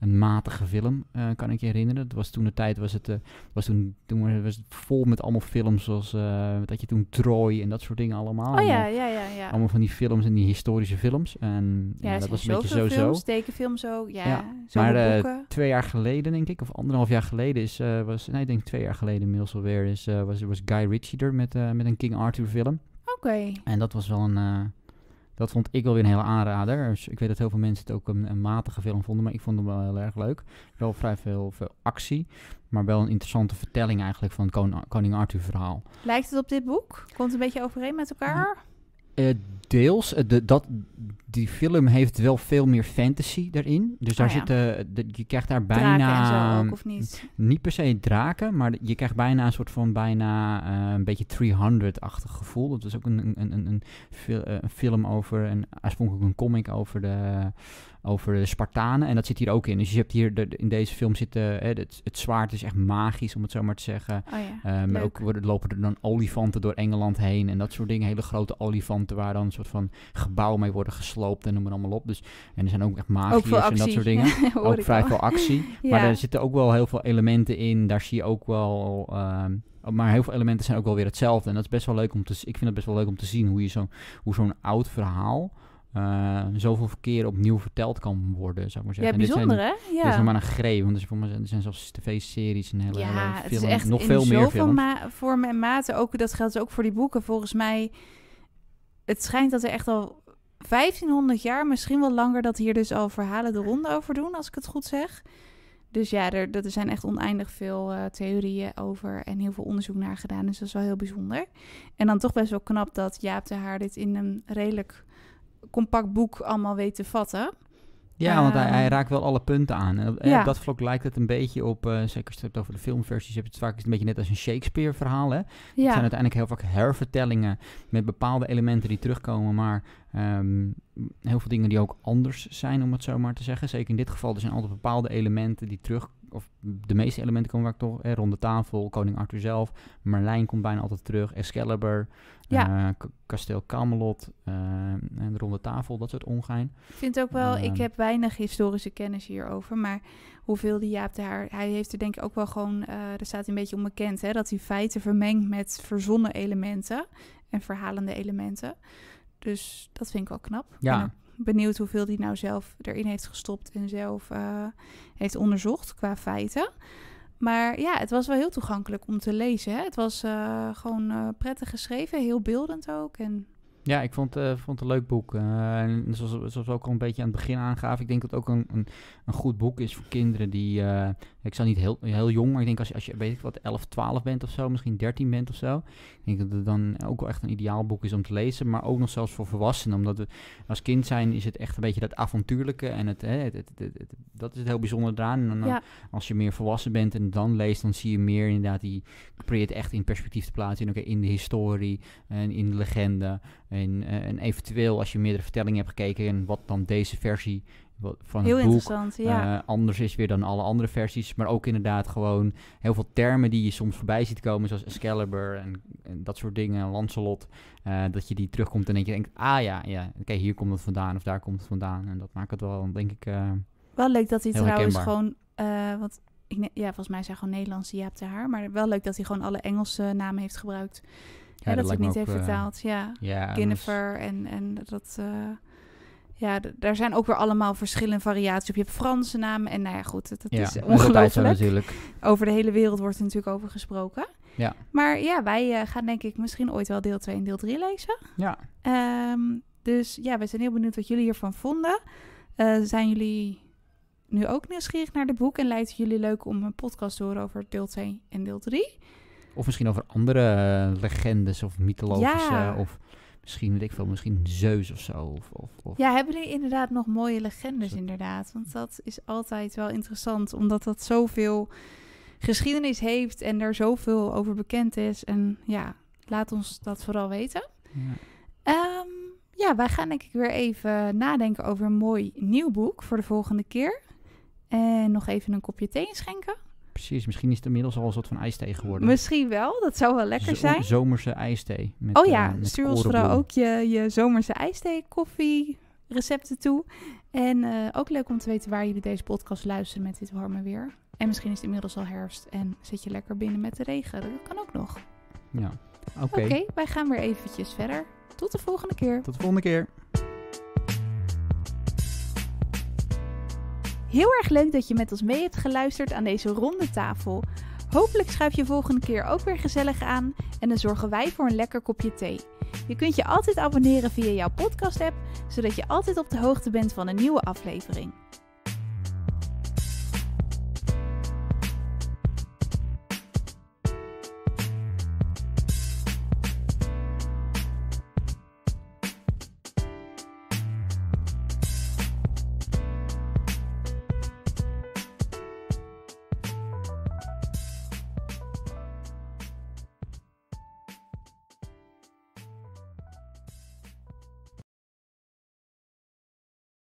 een matige film, uh, kan ik je herinneren. Het was toen de tijd, was het, uh, was toen, toen was het vol met allemaal films zoals, uh, eh, dat je toen Troy en dat soort dingen allemaal. Oh ja, ja, ja, ja. Allemaal van die films en die historische films. En, ja, dat was een beetje zo films, zo. tekenfilm zo, ja. ja. Maar maar twee jaar geleden denk ik, of anderhalf jaar geleden is, was, nee denk twee jaar geleden inmiddels alweer, is, was, was Guy Ritchie er met, met een King Arthur film. Oké. En dat was wel een dat vond ik wel weer een hele aanrader. Dus ik weet dat heel veel mensen het ook een, matige film vonden, maar ik vond hem wel heel erg leuk. Wel vrij veel, veel actie, maar wel een interessante vertelling eigenlijk van het koning Arthur verhaal. Lijkt het op dit boek? Komt het een beetje overeen met elkaar? Uh, deels. Eh, de, dat, die film heeft wel veel meer fantasy daarin. Dus daar oh zitten, je krijgt daar bijna... ook, of niet? Niet per se draken, maar je krijgt bijna een soort van bijna eh, een beetje 300-achtig gevoel. Dat was ook een, een, een, een, eh, een film over, een, oorspronkelijk een comic over de, over de Spartanen. En dat zit hier ook in. Dus je hebt hier in deze film zitten. Hè, het, het, zwaard is echt magisch, om het zo maar te zeggen. Oh eh, maar ook worden, lopen er dan olifanten door Engeland heen en dat soort dingen. Hele grote olifanten waar dan een soort van gebouw mee worden gesloten. Loopt en noem maar allemaal op. Dus, en er zijn ook echt magiërs en dat soort dingen. ook vrij veel actie. Maar er zitten ook wel heel veel elementen in. Daar zie je ook wel... Ehm, maar heel veel elementen zijn ook wel weer hetzelfde. En dat is best wel leuk om te Ik vind het best wel leuk om te zien hoe je zo'n zo'n oud verhaal. Uh, zoveel verkeer opnieuw verteld kan worden, zou ik maar zeggen. Ja, bijzonder, dit hè? Ja. maar een greep, want er zijn, zijn zelfs tv-series en hele, ja, hele films, nog veel meer films. Ma vormen en maten, ook, dat geldt dus ook voor die boeken. Volgens mij, het schijnt dat er echt al 1500 jaar, misschien wel langer, dat hier dus al verhalen de ronde over doen, als ik het goed zeg. Dus ja, er, er zijn echt oneindig veel eh, theorieën over en heel veel onderzoek naar gedaan. Dus dat is wel heel bijzonder. En dan toch best wel knap dat Jaap de Haar dit in een redelijk compact boek allemaal weet te vatten. Ja, want hij, ehm. raakt wel alle punten aan. En eh, op, dat vlak lijkt het een beetje op, eh, zeker als je het over de filmversies je het vaak is een beetje net als een Shakespeare-verhaal. Het zijn uiteindelijk heel vaak hervertellingen met bepaalde elementen die terugkomen, maar ehm, heel veel dingen die ook anders zijn, om het zo maar te zeggen. Zeker in dit geval, er zijn altijd bepaalde elementen die terugkomen of de meeste elementen komen vaak toch. Hè, rond de tafel, Koning Arthur zelf. Merlijn komt bijna altijd terug. Excalibur, ja. Eh, kasteel Camelot, uh, en de ronde tafel, dat soort ongein. Ik vind ook wel, ik ehm. heb weinig historische kennis hierover. Maar hoeveel die Jaap daar... Hij heeft er denk ik ook wel gewoon... er eh, staat een beetje onbekend, hè. Dat hij feiten vermengt met verzonnen elementen. En verhalende elementen. Dus dat vind ik wel knap. Ja benieuwd hoeveel hij nou zelf erin heeft gestopt en zelf eh, heeft onderzocht qua feiten. Maar ja, het was wel heel toegankelijk om te lezen. Hè? Het was eh, gewoon eh, prettig geschreven, heel beeldend ook. En... Ja, ik vond, vond het een leuk boek. en zoals, zoals we ook al een beetje aan het begin aangaf, ik denk dat het ook een, een, een goed boek is voor kinderen die ik zou niet heel, heel jong, maar ik denk als je, als je weet ik wat, 11, 12 bent of zo, misschien 13 bent of zo. Ik denk dat het dan ook wel echt een ideaal boek is om te lezen. Maar ook nog zelfs voor volwassenen. Omdat we als kind zijn is het echt een beetje dat avontuurlijke. En het, hè, dat is het heel bijzonder eraan. En dan, als je meer volwassen bent en dan leest, dan zie je meer inderdaad die. Ik echt in perspectief te plaatsen. In, in de historie en in de legende. En, eh, en eventueel als je meerdere vertellingen hebt gekeken. En wat dan deze versie van heel het boek. Interessant, ja. Eh, anders is weer dan alle andere versies. Maar ook inderdaad gewoon heel veel termen die je soms voorbij ziet komen. Zoals Excalibur en, en dat soort dingen. Lancelot. Eh, dat je die terugkomt en denk je denkt... Ah ja, ja oké, hier komt het vandaan of daar komt het vandaan. En dat maakt het wel, denk ik... Eh, wel leuk dat hij trouwens gewoon... want ik ja, volgens mij zijn gewoon Nederlandse Jaap te haar. Maar wel leuk dat hij gewoon alle Engelse namen heeft gebruikt. Ja, ja dat, dat hij niet heeft vertaald. Ja, ja en, en dat ja, daar zijn ook weer allemaal verschillende variaties op. Je hebt Franse namen en nou ja, goed, dat, dat ja, is Over de hele wereld wordt er natuurlijk over gesproken. Ja. Maar ja, wij eh, gaan denk ik misschien ooit wel deel 2 en deel 3 lezen. Ja. Ehm, dus ja, we zijn heel benieuwd wat jullie hiervan vonden. Eh, zijn jullie nu ook nieuwsgierig naar de boek en lijkt het jullie leuk om een podcast te horen over deel 2 en deel 3? Of misschien over andere eh, legendes of mythologische ja. of misschien, weet ik veel, misschien Zeus of zo. Of, of, of. Ja, hebben die inderdaad nog mooie legendes, inderdaad. Want dat is altijd wel interessant, omdat dat zoveel geschiedenis heeft en er zoveel over bekend is. En ja, laat ons dat vooral weten. Ja. Ehm, ja, wij gaan denk ik weer even nadenken over een mooi nieuw boek voor de volgende keer. En nog even een kopje thee schenken precies. Misschien is het inmiddels al een soort van ijsthee geworden. Misschien wel, dat zou wel lekker zijn. Zomerse ijsthee. Met, oh ja, eh, stuur ons vooral ook je, je zomerse ijsthee, koffie, recepten toe. En eh, ook leuk om te weten waar jullie deze podcast luisteren met dit warme weer. En misschien is het inmiddels al herfst en zit je lekker binnen met de regen. Dat kan ook nog. Ja, oké. Oké, wij gaan weer eventjes verder. Tot de volgende keer. Tot de volgende keer. Heel erg leuk dat je met ons mee hebt geluisterd aan deze ronde tafel. Hopelijk schuif je volgende keer ook weer gezellig aan en dan zorgen wij voor een lekker kopje thee. Je kunt je altijd abonneren via jouw podcast-app, zodat je altijd op de hoogte bent van een nieuwe aflevering.